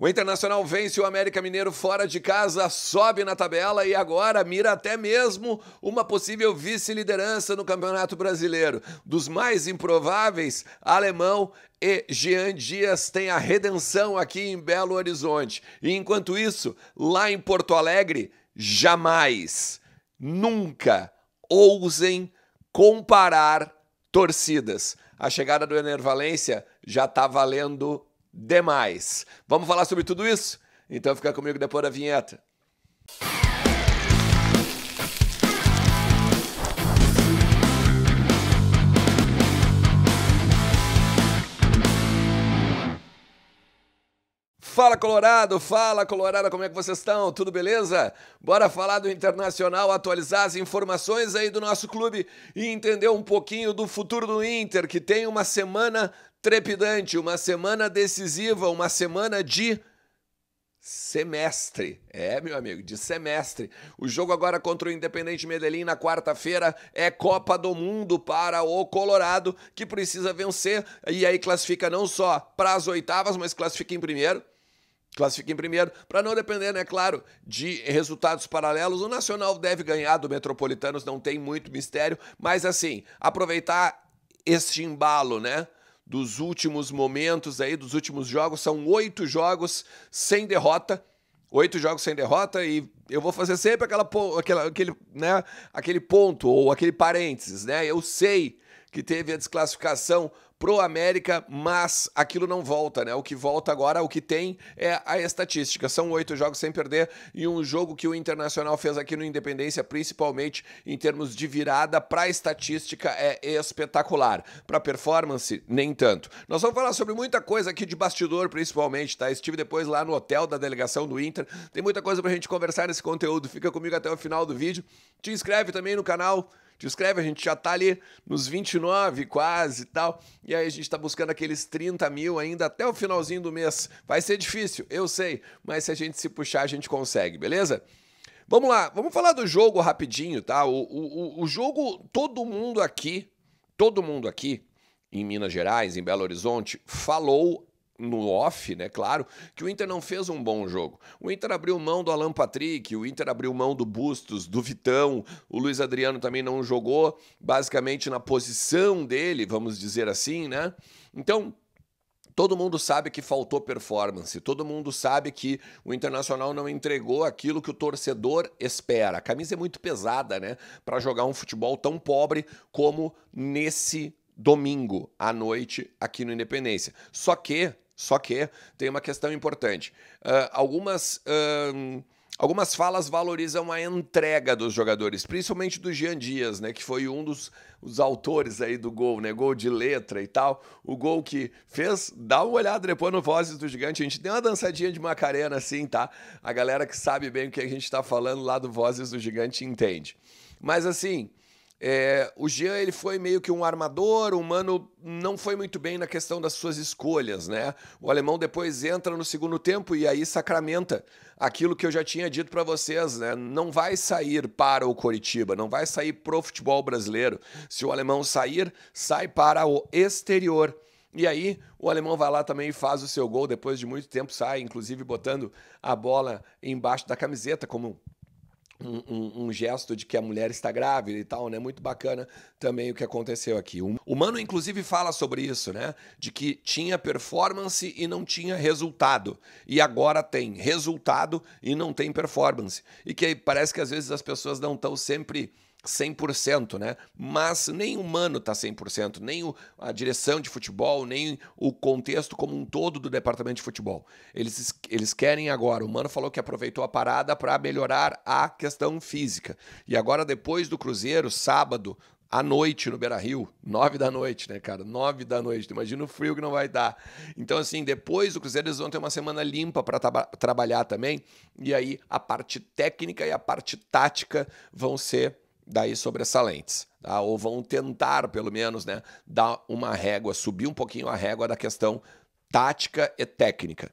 O Internacional vence o América Mineiro fora de casa, sobe na tabela e agora mira até mesmo uma possível vice-liderança no Campeonato Brasileiro. Dos mais improváveis, Alemão e Jean Dias têm a redenção aqui em Belo Horizonte. E enquanto isso, lá em Porto Alegre, jamais, nunca ousem comparar torcidas. A chegada do Enervalência já está valendo demais. Vamos falar sobre tudo isso? Então fica comigo depois da vinheta. Fala Colorado, fala Colorado, como é que vocês estão? Tudo beleza? Bora falar do Internacional, atualizar as informações aí do nosso clube e entender um pouquinho do futuro do Inter, que tem uma semana trepidante, uma semana decisiva, uma semana de semestre. É, meu amigo, de semestre. O jogo agora contra o Independente Medellín na quarta-feira é Copa do Mundo para o Colorado, que precisa vencer e aí classifica não só para as oitavas, mas classifica em primeiro. Classifica em primeiro, para não depender, né, claro, de resultados paralelos. O Nacional deve ganhar do Metropolitanos, não tem muito mistério, mas assim, aproveitar este embalo, né? dos últimos momentos aí, dos últimos jogos. São oito jogos sem derrota. Oito jogos sem derrota e eu vou fazer sempre aquela, aquela, aquele, né, aquele ponto ou aquele parênteses, né? Eu sei que teve a desclassificação pro América, mas aquilo não volta, né? O que volta agora, o que tem é a estatística. São oito jogos sem perder e um jogo que o Internacional fez aqui no Independência, principalmente em termos de virada para estatística, é espetacular. Para performance, nem tanto. Nós vamos falar sobre muita coisa aqui de bastidor, principalmente, tá? Estive depois lá no hotel da delegação do Inter. Tem muita coisa pra gente conversar nesse conteúdo. Fica comigo até o final do vídeo. Te inscreve também no canal te inscreve, a gente já tá ali nos 29 quase e tal. E aí a gente tá buscando aqueles 30 mil ainda até o finalzinho do mês. Vai ser difícil, eu sei, mas se a gente se puxar, a gente consegue, beleza? Vamos lá, vamos falar do jogo rapidinho, tá? O, o, o jogo, todo mundo aqui, todo mundo aqui, em Minas Gerais, em Belo Horizonte, falou no off, né? Claro, que o Inter não fez um bom jogo. O Inter abriu mão do Alan Patrick, o Inter abriu mão do Bustos, do Vitão, o Luiz Adriano também não jogou, basicamente na posição dele, vamos dizer assim, né? Então, todo mundo sabe que faltou performance, todo mundo sabe que o Internacional não entregou aquilo que o torcedor espera. A camisa é muito pesada, né, para jogar um futebol tão pobre como nesse domingo à noite aqui no Independência. Só que só que tem uma questão importante. Uh, algumas. Uh, Algumas falas valorizam a entrega dos jogadores, principalmente do Jean Dias, né, que foi um dos os autores aí do gol, né, gol de letra e tal. O gol que fez, dá uma olhada depois no Vozes do Gigante, a gente deu uma dançadinha de Macarena assim, tá? A galera que sabe bem o que a gente tá falando lá do Vozes do Gigante entende. Mas assim, é, o Jean ele foi meio que um armador, o Mano não foi muito bem na questão das suas escolhas, né? O alemão depois entra no segundo tempo e aí sacramenta aquilo que eu já tinha dito para vocês, né? Não vai sair para o Coritiba, não vai sair pro futebol brasileiro. Se o alemão sair, sai para o exterior. E aí o alemão vai lá também e faz o seu gol depois de muito tempo, sai, inclusive botando a bola embaixo da camiseta como um, um, um, gesto de que a mulher está grávida e tal, né? Muito bacana também o que aconteceu aqui. O Mano, inclusive, fala sobre isso, né? De que tinha performance e não tinha resultado. E agora tem resultado e não tem performance. E que parece que às vezes as pessoas não estão sempre 100%, né? Mas nem o mano tá 100%, nem o, a direção de futebol, nem o contexto como um todo do departamento de futebol. Eles, eles querem agora. O Mano falou que aproveitou a parada para melhorar a questão física. E agora, depois do Cruzeiro, sábado, à noite no Beira Rio, nove da noite, né, cara? Nove da noite. Imagina o frio que não vai dar. Então, assim, depois do Cruzeiro, eles vão ter uma semana limpa para tra trabalhar também. E aí a parte técnica e a parte tática vão ser daí sobressalentes, tá? ou vão tentar, pelo menos, né, dar uma régua, subir um pouquinho a régua da questão tática e técnica.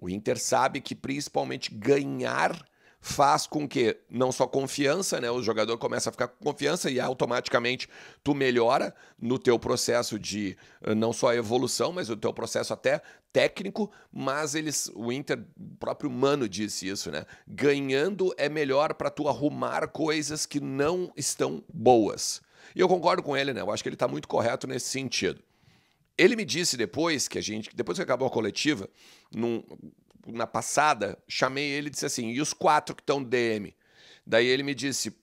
O Inter sabe que principalmente ganhar faz com que não só confiança, né, o jogador começa a ficar com confiança e automaticamente tu melhora no teu processo de eh, não só evolução, mas o teu processo até técnico, mas eles o Inter próprio Mano disse isso, né? Ganhando é melhor para tu arrumar coisas que não estão boas. E eu concordo com ele, né? Eu acho que ele está muito correto nesse sentido. Ele me disse depois que a gente, depois que acabou a coletiva, num, na passada, chamei ele e disse assim: e os quatro que estão DM? Daí ele me disse: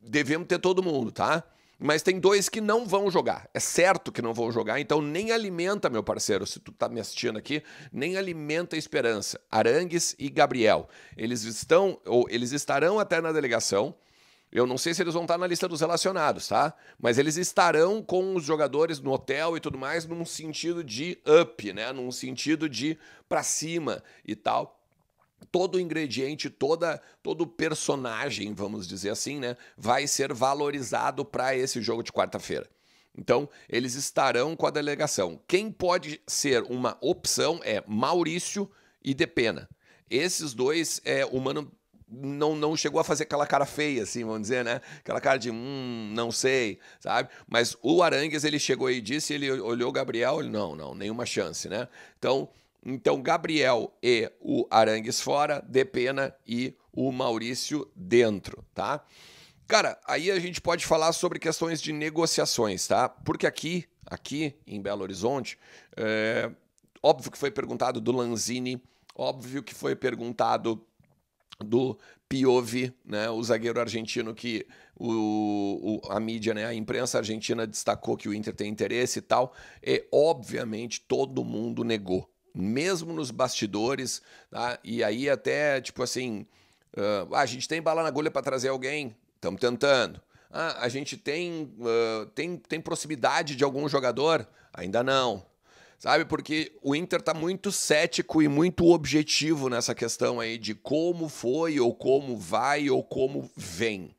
devemos ter todo mundo, tá? Mas tem dois que não vão jogar. É certo que não vão jogar, então nem alimenta, meu parceiro, se tu tá me assistindo aqui, nem alimenta a esperança. Arangues e Gabriel. Eles estão, ou eles estarão até na delegação eu não sei se eles vão estar na lista dos relacionados, tá? Mas eles estarão com os jogadores no hotel e tudo mais num sentido de up, né? Num sentido de para cima e tal todo o ingrediente, toda todo personagem, vamos dizer assim, né, vai ser valorizado para esse jogo de quarta-feira. Então, eles estarão com a delegação. Quem pode ser uma opção é Maurício e Depena. Esses dois, é, o Mano não, não chegou a fazer aquela cara feia, assim, vamos dizer, né? Aquela cara de, hum, não sei, sabe? Mas o Arangues, ele chegou e disse, ele olhou o Gabriel, ele, não, não, nenhuma chance, né? Então, então Gabriel e o Arangues fora, de pena e o Maurício dentro, tá? Cara, aí a gente pode falar sobre questões de negociações, tá? Porque aqui, aqui em Belo Horizonte, é, óbvio que foi perguntado do Lanzini, óbvio que foi perguntado do Piovi, né, o zagueiro argentino que o, o, a mídia, né, a imprensa argentina destacou que o Inter tem interesse e tal, e obviamente todo mundo negou, mesmo nos bastidores, tá? e aí até tipo assim, uh, a gente tem bala na agulha para trazer alguém, estamos tentando. Ah, a gente tem, uh, tem, tem proximidade de algum jogador? Ainda não sabe? Porque o Inter tá muito cético e muito objetivo nessa questão aí de como foi, ou como vai, ou como vem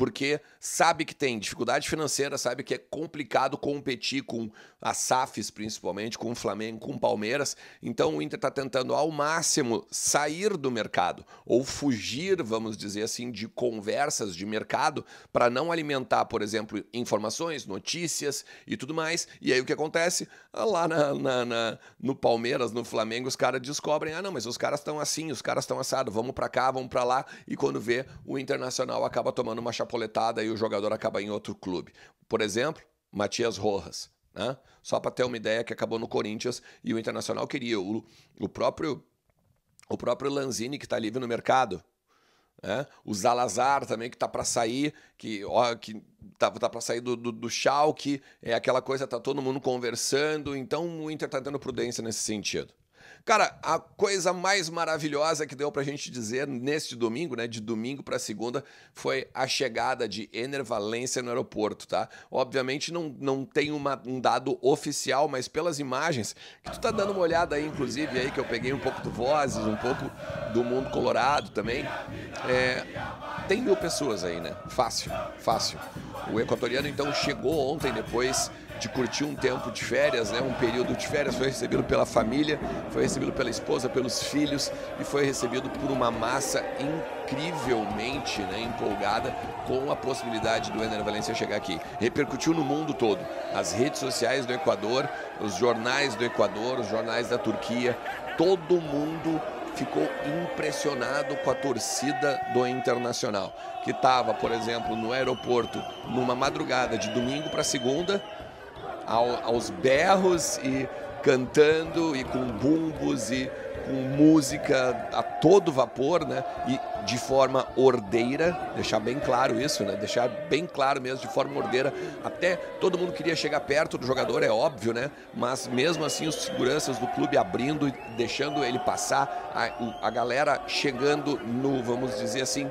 porque sabe que tem dificuldade financeira, sabe que é complicado competir com as SAFs, principalmente, com o Flamengo, com o Palmeiras. Então o Inter está tentando ao máximo sair do mercado, ou fugir, vamos dizer assim, de conversas de mercado, para não alimentar, por exemplo, informações, notícias e tudo mais. E aí o que acontece? Ah, lá na, na, na no Palmeiras, no Flamengo, os caras descobrem: ah, não, mas os caras estão assim, os caras estão assado, vamos para cá, vamos para lá. E quando vê, o Internacional acaba tomando uma chapada chapuletada e o jogador acaba em outro clube. Por exemplo, Matias Rojas. Né? Só para ter uma ideia que acabou no Corinthians e o Internacional queria. O, o próprio o próprio Lanzini, que está livre no mercado. Né? O Zalazar também, que está para sair, que ó, que tá, tá para sair do, do, do Schalke. É aquela coisa, tá todo mundo conversando. Então o Inter está tendo prudência nesse sentido. Cara, a coisa mais maravilhosa que deu para a gente dizer neste domingo, né, de domingo para segunda, foi a chegada de Ener Valência no aeroporto, tá? Obviamente não, não tem uma, um dado oficial, mas pelas imagens, que tu tá dando uma olhada aí, inclusive, aí que eu peguei um pouco do Vozes, um pouco do Mundo Colorado também, é, tem mil pessoas aí, né? Fácil, fácil. O equatoriano, então, chegou ontem depois de curtir um tempo de férias, né, um período de férias, foi recebido pela família, foi recebido pela esposa, pelos filhos e foi recebido por uma massa incrivelmente né, empolgada com a possibilidade do Ener Valencia chegar aqui. Repercutiu no mundo todo, as redes sociais do Equador, os jornais do Equador, os jornais da Turquia, todo mundo ficou impressionado com a torcida do Internacional, que estava, por exemplo, no aeroporto numa madrugada de domingo para segunda ao, aos berros e cantando e com bumbos e com música a todo vapor, né? E de forma ordeira, deixar bem claro isso, né? Deixar bem claro mesmo, de forma ordeira. Até todo mundo queria chegar perto do jogador, é óbvio, né? Mas mesmo assim, os seguranças do clube abrindo e deixando ele passar, a, a galera chegando no, vamos dizer assim,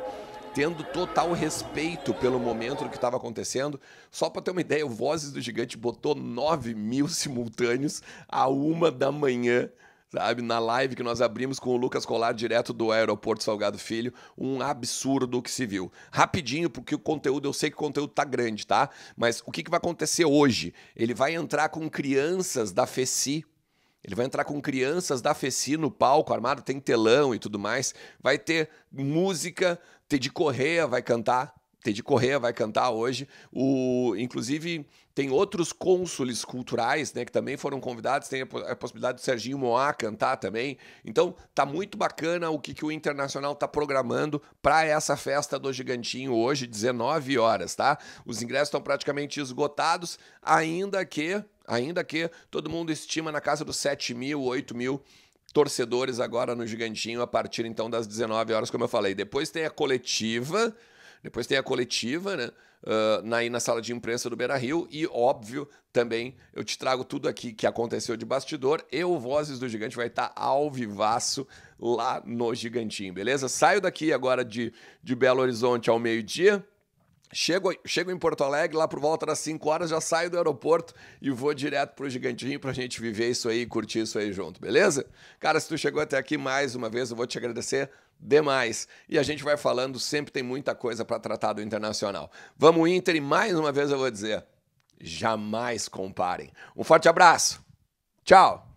tendo total respeito pelo momento do que estava acontecendo. Só para ter uma ideia, o Vozes do Gigante botou 9 mil simultâneos a uma da manhã sabe? Na live que nós abrimos com o Lucas Colar, direto do aeroporto Salgado Filho, um absurdo o que se viu. Rapidinho, porque o conteúdo, eu sei que o conteúdo tá grande, tá? Mas o que, que vai acontecer hoje? Ele vai entrar com crianças da FECI. Ele vai entrar com crianças da FECI no palco armado, tem telão e tudo mais. Vai ter música, Teddy Correa vai cantar. Teddy Correa vai cantar hoje. O, inclusive, tem outros cônsules culturais né, que também foram convidados. Tem a, possibilidade do Serginho Moá cantar também. Então, tá muito bacana o que, que o Internacional tá programando para essa festa do Gigantinho hoje, 19 horas, tá? Os ingressos estão praticamente esgotados, ainda que, ainda que todo mundo estima na casa dos 7 mil, 8 mil torcedores agora no Gigantinho a partir então das 19 horas, como eu falei. Depois tem a coletiva, depois tem a coletiva, né? Uh, na, na sala de imprensa do Beira Rio e, óbvio, também eu te trago tudo aqui que aconteceu de bastidor e o Vozes do Gigante vai estar tá ao vivaço lá no Gigantinho, beleza? Saio daqui agora de, de Belo Horizonte ao meio-dia. Chego, chego em Porto Alegre, lá por volta das 5 horas, já saio do aeroporto e vou direto pro Gigantinho pra gente viver isso aí, curtir isso aí junto, beleza? Cara, se tu chegou até aqui mais uma vez, eu vou te agradecer demais. E a gente vai falando, sempre tem muita coisa para tratar do internacional. Vamos Inter e mais uma vez eu vou dizer, jamais comparem. Um forte abraço. Tchau.